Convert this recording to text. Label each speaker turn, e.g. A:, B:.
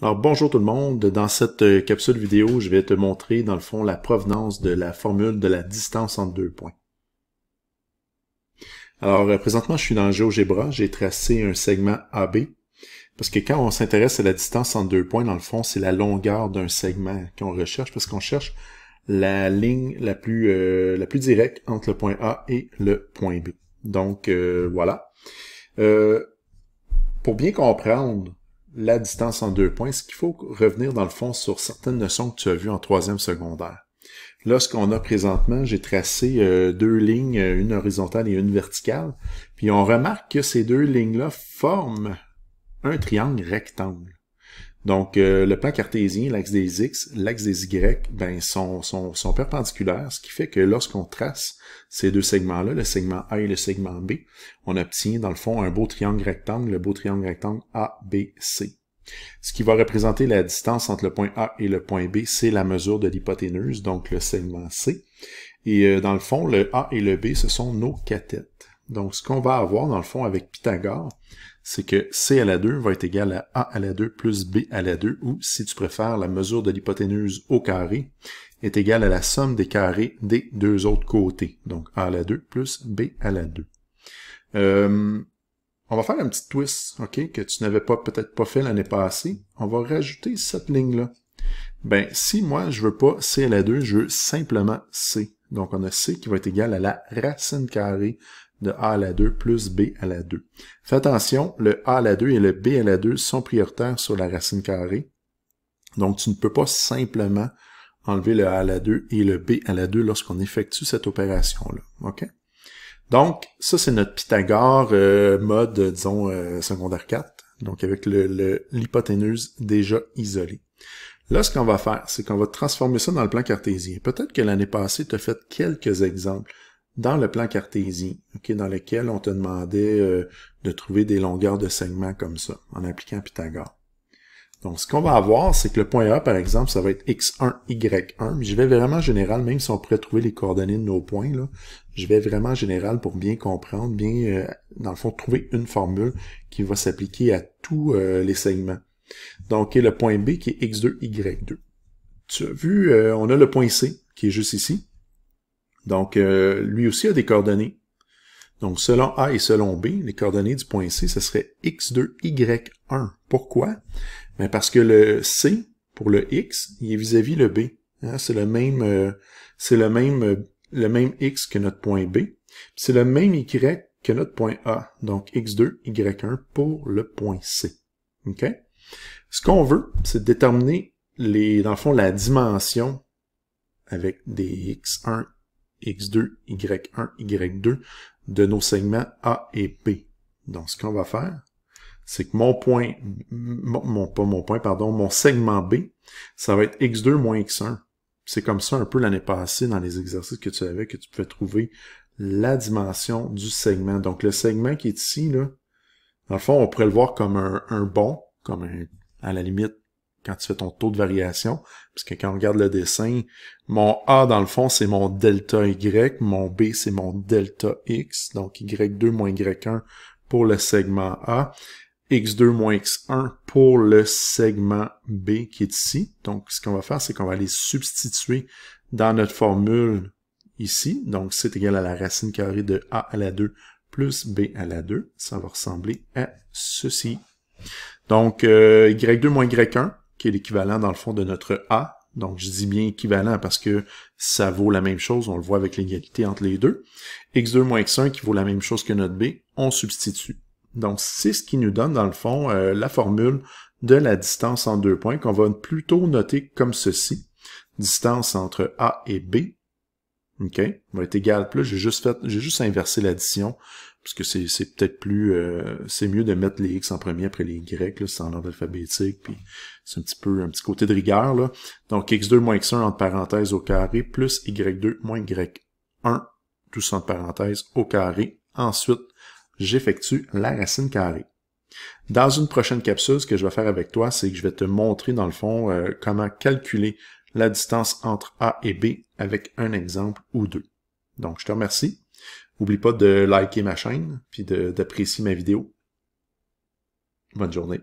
A: Alors bonjour tout le monde, dans cette euh, capsule vidéo, je vais te montrer dans le fond la provenance de la formule de la distance entre deux points. Alors euh, présentement je suis dans GeoGebra, j'ai tracé un segment AB, parce que quand on s'intéresse à la distance entre deux points, dans le fond c'est la longueur d'un segment qu'on recherche, parce qu'on cherche la ligne la plus, euh, la plus directe entre le point A et le point B. Donc voilà. pour bien comprendre la distance en deux points, ce qu'il faut revenir dans le fond sur certaines notions que tu as vues en troisième secondaire. Là, ce qu'on a présentement, j'ai tracé euh, deux lignes, euh, une horizontale et une verticale. Puis on remarque que ces deux lignes-là forment un triangle rectangle. Donc, euh, le plan cartésien, l'axe des X, l'axe des Y, ben, sont, sont, sont perpendiculaires, ce qui fait que lorsqu'on trace ces deux segments-là, le segment A et le segment B, on obtient dans le fond un beau triangle rectangle, le beau triangle rectangle ABC. Ce qui va représenter la distance entre le point A et le point B, c'est la mesure de l'hypoténuse, donc le segment C. Et euh, dans le fond, le A et le B, ce sont nos catètes. Donc, ce qu'on va avoir, dans le fond, avec Pythagore, c'est que C à la 2 va être égal à A à la 2 plus B à la 2, ou, si tu préfères, la mesure de l'hypoténuse au carré est égale à la somme des carrés des deux autres côtés. Donc, A à la 2 plus B à la 2. Euh, on va faire un petit twist, OK, que tu n'avais pas peut-être pas fait l'année passée. On va rajouter cette ligne-là. Ben, si moi, je veux pas C à la 2, je veux simplement C. Donc, on a C qui va être égal à la racine carrée de A à la 2 plus B à la 2. Faites attention, le A à la 2 et le B à la 2 sont prioritaires sur la racine carrée. Donc, tu ne peux pas simplement enlever le A à la 2 et le B à la 2 lorsqu'on effectue cette opération-là. OK? Donc, ça, c'est notre Pythagore euh, mode, disons, euh, secondaire 4. Donc, avec l'hypoténuse le, l'hypoténuse déjà isolée. Là, ce qu'on va faire, c'est qu'on va transformer ça dans le plan cartésien. Peut-être que l'année passée, tu as fait quelques exemples dans le plan cartésien, dans lequel on te demandait euh, de trouver des longueurs de segments comme ça, en appliquant Pythagore. Donc, ce qu'on va avoir, c'est que le point A, par exemple, ça va être x1, y1. je vais vraiment général, même si on pourrait trouver les coordonnées de nos points, là, je vais vraiment général pour bien comprendre, bien, euh, dans le fond, trouver une formule qui va s'appliquer à tous euh, les segments. Donc, et le point B qui est x2, y2. Tu as vu, on a le point C qui est juste ici. Donc, euh, lui aussi a des coordonnées. Donc, selon A et selon B, les coordonnées du point C, ce serait X2, Y1. Pourquoi? Ben parce que le C, pour le X, il est vis-à-vis le B. Hein? C'est le même, euh, c'est le même, euh, le même X que notre point B. C'est le même Y que notre point A. Donc, X2, Y1 pour le point C. OK? Ce qu'on veut, c'est déterminer les, dans le fond, la dimension avec des X1, X2, Y1, Y2 de nos segments A et B. Donc, ce qu'on va faire, c'est que mon point, mon, pas mon point, pardon, mon segment B, ça va être X2 moins X1. C'est comme ça un peu l'année passée dans les exercices que tu avais, que tu pouvais trouver la dimension du segment. Donc, le segment qui est ici, là, dans le fond, on pourrait le voir comme un, un bon, comme un, à la limite, quand tu fais ton taux de variation. Parce que quand on regarde le dessin, mon A, dans le fond, c'est mon delta Y. Mon B, c'est mon delta X. Donc, Y2 moins Y1 pour le segment A. X2 moins X1 pour le segment B qui est ici. Donc, ce qu'on va faire, c'est qu'on va aller substituer dans notre formule ici. Donc, c'est égal à la racine carrée de A à la 2 plus B à la 2. Ça va ressembler à ceci. Donc, euh, Y2 moins Y1, qui est l'équivalent dans le fond de notre A. Donc je dis bien équivalent parce que ça vaut la même chose, on le voit avec l'égalité entre les deux. x2 moins x1 qui vaut la même chose que notre B, on substitue. Donc c'est ce qui nous donne dans le fond euh, la formule de la distance en deux points qu'on va plutôt noter comme ceci. Distance entre A et B, OK, va être égal, plus j'ai juste fait, j'ai juste inversé l'addition parce que c'est peut-être plus euh, c'est mieux de mettre les X en premier après les Y c'est en ordre alphabétique puis c'est un petit peu un petit côté de rigueur là. Donc X2 moins X1 entre parenthèses au carré plus Y2 moins Y1 tout ça entre parenthèses au carré. Ensuite, j'effectue la racine carrée. Dans une prochaine capsule, ce que je vais faire avec toi, c'est que je vais te montrer dans le fond euh, comment calculer la distance entre A et B avec un exemple ou deux. Donc je te remercie Oublie pas de liker ma chaîne, puis d'apprécier ma vidéo. Bonne journée.